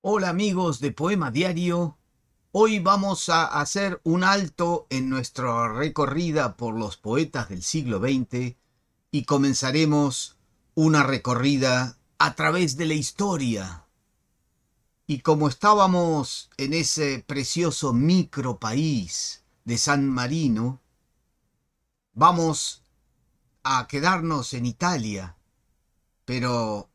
Hola amigos de Poema Diario, hoy vamos a hacer un alto en nuestra recorrida por los poetas del siglo XX y comenzaremos una recorrida a través de la historia. Y como estábamos en ese precioso micro país de San Marino, vamos a quedarnos en Italia, pero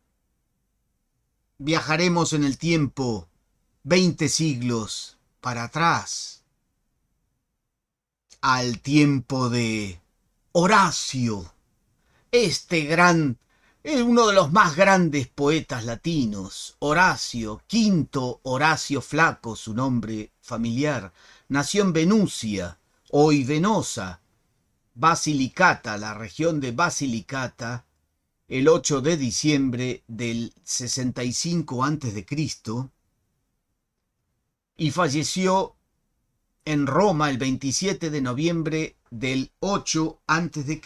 viajaremos en el tiempo 20 siglos para atrás, al tiempo de Horacio, este gran, eh, uno de los más grandes poetas latinos, Horacio, quinto Horacio Flaco, su nombre familiar, nació en Venusia, hoy Venosa, Basilicata, la región de Basilicata, el 8 de diciembre del 65 a.C. y falleció en Roma el 27 de noviembre del 8 a.C.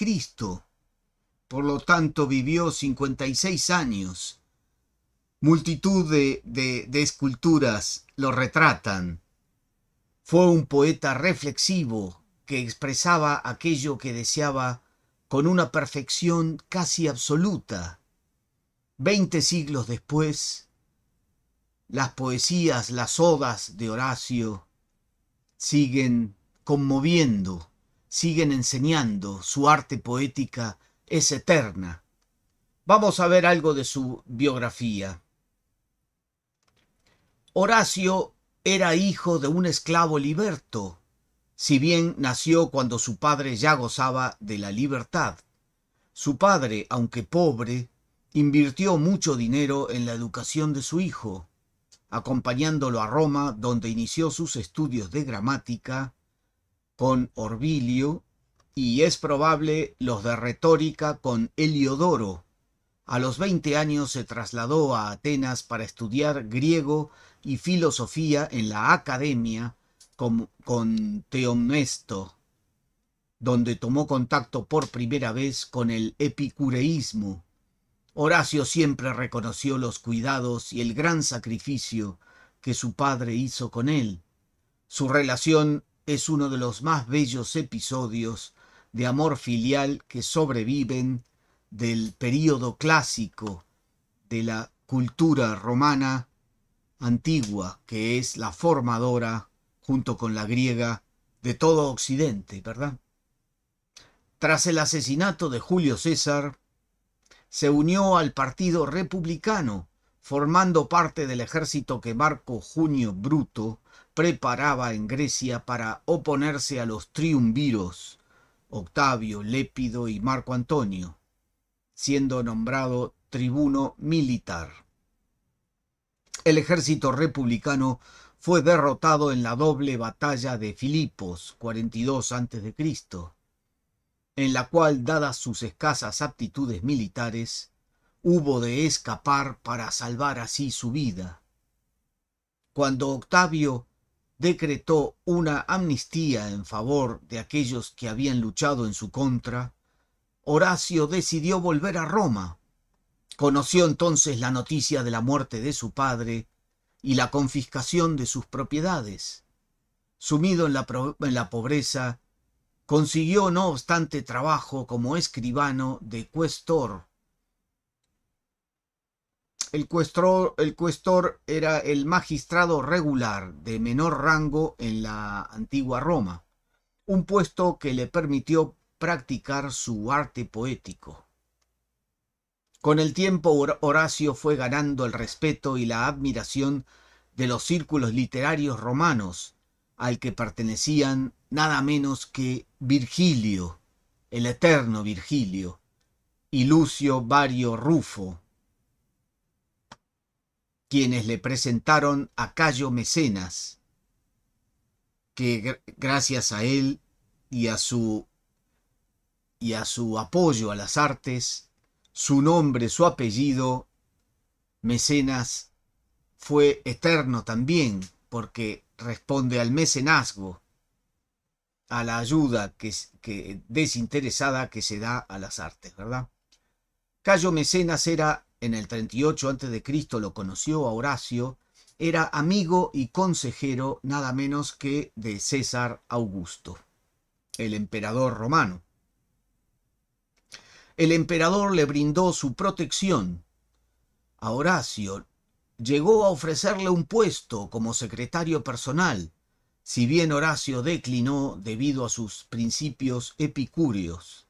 Por lo tanto, vivió 56 años. Multitud de, de esculturas lo retratan. Fue un poeta reflexivo que expresaba aquello que deseaba con una perfección casi absoluta. Veinte siglos después, las poesías, las odas de Horacio siguen conmoviendo, siguen enseñando, su arte poética es eterna. Vamos a ver algo de su biografía. Horacio era hijo de un esclavo liberto si bien nació cuando su padre ya gozaba de la libertad. Su padre, aunque pobre, invirtió mucho dinero en la educación de su hijo, acompañándolo a Roma, donde inició sus estudios de gramática con Orbilio y es probable los de retórica con Heliodoro. A los 20 años se trasladó a Atenas para estudiar griego y filosofía en la academia con, con donde tomó contacto por primera vez con el epicureísmo. Horacio siempre reconoció los cuidados y el gran sacrificio que su padre hizo con él. Su relación es uno de los más bellos episodios de amor filial que sobreviven del período clásico de la cultura romana antigua, que es la formadora junto con la griega, de todo Occidente, ¿verdad? Tras el asesinato de Julio César, se unió al Partido Republicano, formando parte del ejército que Marco Junio Bruto preparaba en Grecia para oponerse a los triunviros Octavio, Lépido y Marco Antonio, siendo nombrado tribuno militar. El ejército republicano fue derrotado en la doble batalla de Filipos 42 a.C., en la cual, dadas sus escasas aptitudes militares, hubo de escapar para salvar así su vida. Cuando Octavio decretó una amnistía en favor de aquellos que habían luchado en su contra, Horacio decidió volver a Roma. Conoció entonces la noticia de la muerte de su padre y la confiscación de sus propiedades. Sumido en la, pobreza, consiguió no obstante trabajo como escribano de cuestor. El cuestor, el cuestor, era el magistrado regular de menor rango en la antigua Roma, un puesto que le permitió practicar su arte poético. Con el tiempo Horacio fue ganando el respeto y la admiración de los círculos literarios romanos, al que pertenecían nada menos que Virgilio, el eterno Virgilio, y Lucio Vario Rufo, quienes le presentaron a Cayo Mecenas, que gracias a él y a su y a su apoyo a las artes su nombre, su apellido, mecenas, fue eterno también, porque responde al mecenazgo, a la ayuda que, desinteresada que se da a las artes, ¿verdad? Cayo Mecenas era, en el 38 a.C. lo conoció a Horacio, era amigo y consejero nada menos que de César Augusto, el emperador romano el emperador le brindó su protección. A Horacio llegó a ofrecerle un puesto como secretario personal, si bien Horacio declinó debido a sus principios epicúreos.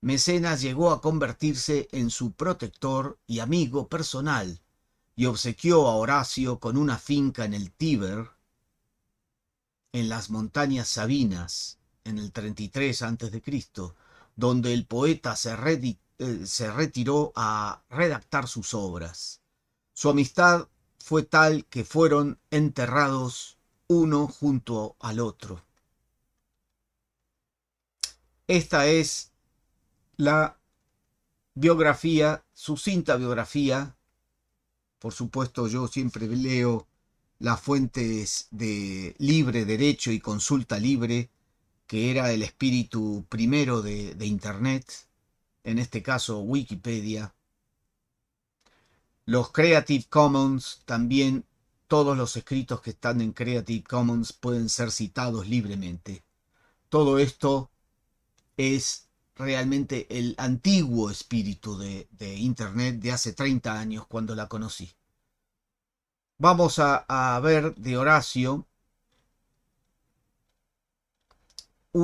Mecenas llegó a convertirse en su protector y amigo personal, y obsequió a Horacio con una finca en el Tíber, en las montañas Sabinas, en el 33 a.C., donde el poeta eh, se, retiró a redactar sus obras. Su amistad fue tal que fueron enterrados uno junto al otro. Esta es la biografía, su cinta biografía. Por supuesto, yo siempre leo las fuentes de libre derecho y consulta libre que era el espíritu primero de, Internet, en este caso Wikipedia. Los Creative Commons también todos los escritos que están en Creative Commons pueden ser citados libremente. Todo esto es realmente el antiguo espíritu de, Internet de hace 30 años cuando la conocí. Vamos a ver de Horacio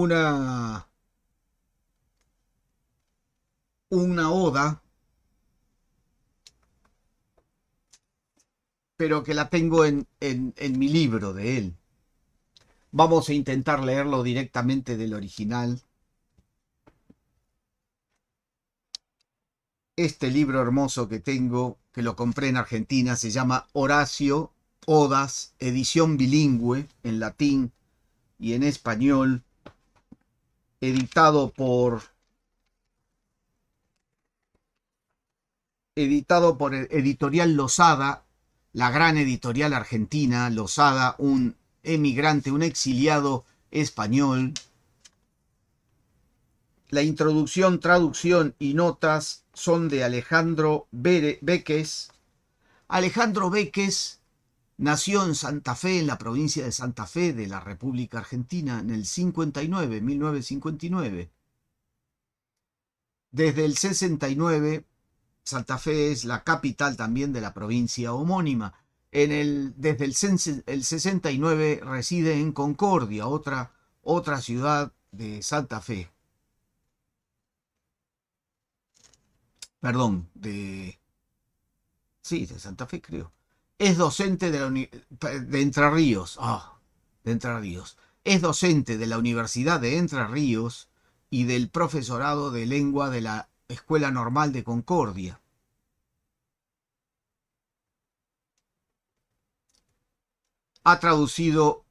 una, oda, pero que la tengo en, en mi libro de él. Vamos a intentar leerlo directamente del original. Este libro hermoso que tengo, que lo compré en Argentina, se llama Horacio Odas, edición bilingüe en latín y en español, editado por editado por Editorial Lozada, la gran editorial argentina, Lozada, un emigrante, un exiliado español. La introducción, traducción y notas son de Alejandro Beques. Alejandro Beques Nació en Santa Fe, en la provincia de Santa Fe de la República Argentina, en el 59, 1959. Desde el 69, Santa Fe es la capital también de la provincia homónima. En el, desde el, el 69 reside en Concordia, otra, otra ciudad de Santa Fe. Perdón, de... Sí, de Santa Fe creo es docente de, la Entre Ríos. Ah, de Ríos. Es docente de la Universidad de Entre Ríos y del profesorado de lengua de la Escuela Normal de Concordia. Ha traducido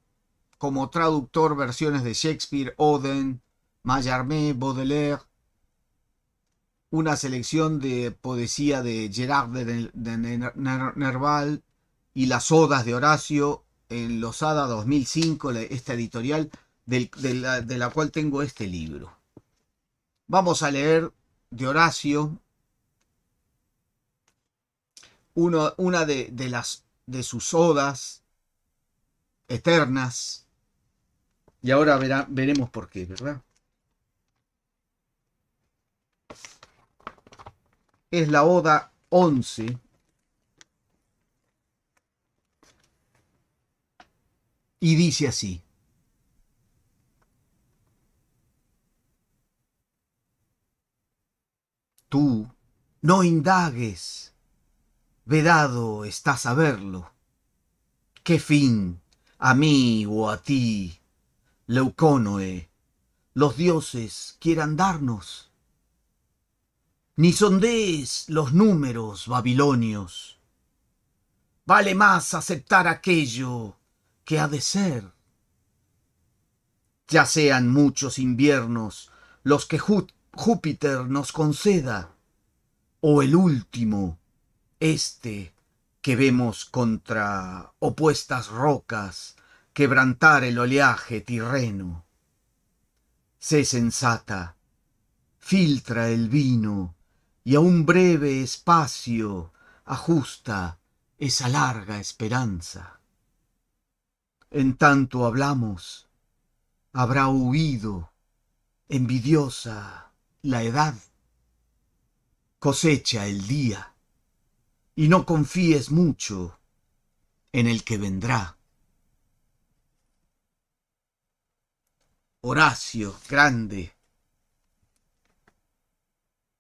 como traductor versiones de Shakespeare, Oden, Mallarmé, Baudelaire, una selección de poesía de Gerard de Nerval, y las odas de Horacio en Losada 2005, esta editorial de, la, cual tengo este libro. Vamos a leer de Horacio una de, las, de sus odas eternas. Y ahora veremos por qué, ¿verdad? Es la oda 11 y dice así. Tú no indagues, vedado está saberlo. ¿Qué fin a mí o a ti, leucónoe los dioses quieran darnos? Ni sondees los números babilonios. Vale más aceptar aquello que ha de ser. Ya sean muchos inviernos los que Júpiter nos conceda, o el último, este que vemos contra opuestas rocas quebrantar el oleaje tirreno. Sé sensata, filtra el vino y a un breve espacio ajusta esa larga esperanza. En tanto hablamos, habrá huido, envidiosa, la edad. Cosecha el día, y no confíes mucho en el que vendrá. Horacio, grande.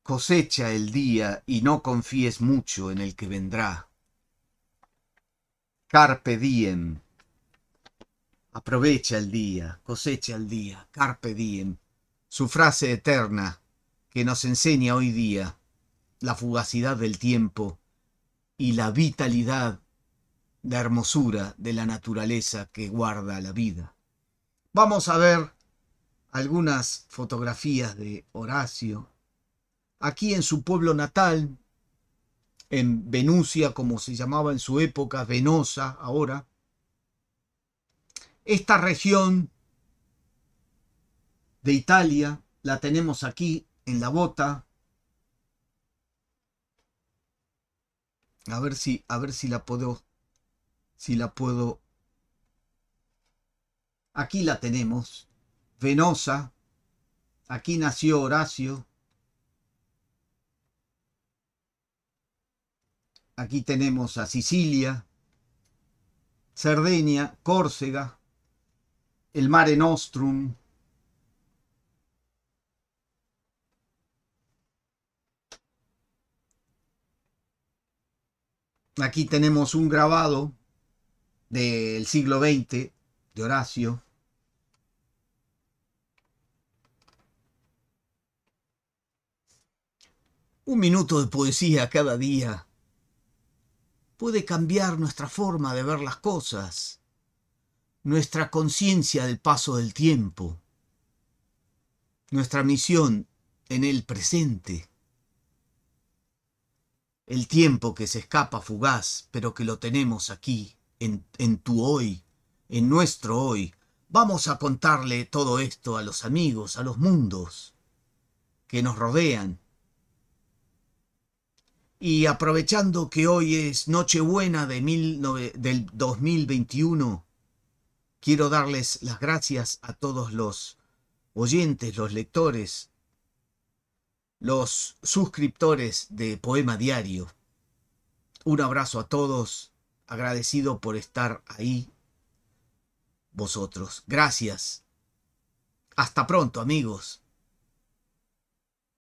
Cosecha el día y no confíes mucho en el que vendrá. Carpe diem, Aprovecha el día, cosecha el día, carpe diem. Su frase eterna que nos enseña hoy día la fugacidad del tiempo y la vitalidad, de hermosura de la naturaleza que guarda la vida. Vamos a ver algunas fotografías de Horacio aquí en su pueblo natal, en Venusia, como se llamaba en su época, Venosa ahora, esta región de Italia la tenemos aquí en la bota. A ver si, a ver si la puedo, si la puedo. Aquí la tenemos, Venosa. Aquí nació Horacio. Aquí tenemos a Sicilia, Cerdeña, Córcega el Mare Nostrum. Aquí tenemos un grabado del siglo XX de Horacio. Un minuto de poesía cada día puede cambiar nuestra forma de ver las cosas nuestra conciencia del paso del tiempo, nuestra misión en el presente, el tiempo que se escapa fugaz, pero que lo tenemos aquí, en, tu hoy, en nuestro hoy. Vamos a contarle todo esto a los amigos, a los mundos que nos rodean, y aprovechando que hoy es Nochebuena del 2021, Quiero darles las gracias a todos los oyentes, los lectores, los suscriptores de Poema Diario. Un abrazo a todos, agradecido por estar ahí vosotros. Gracias. Hasta pronto, amigos.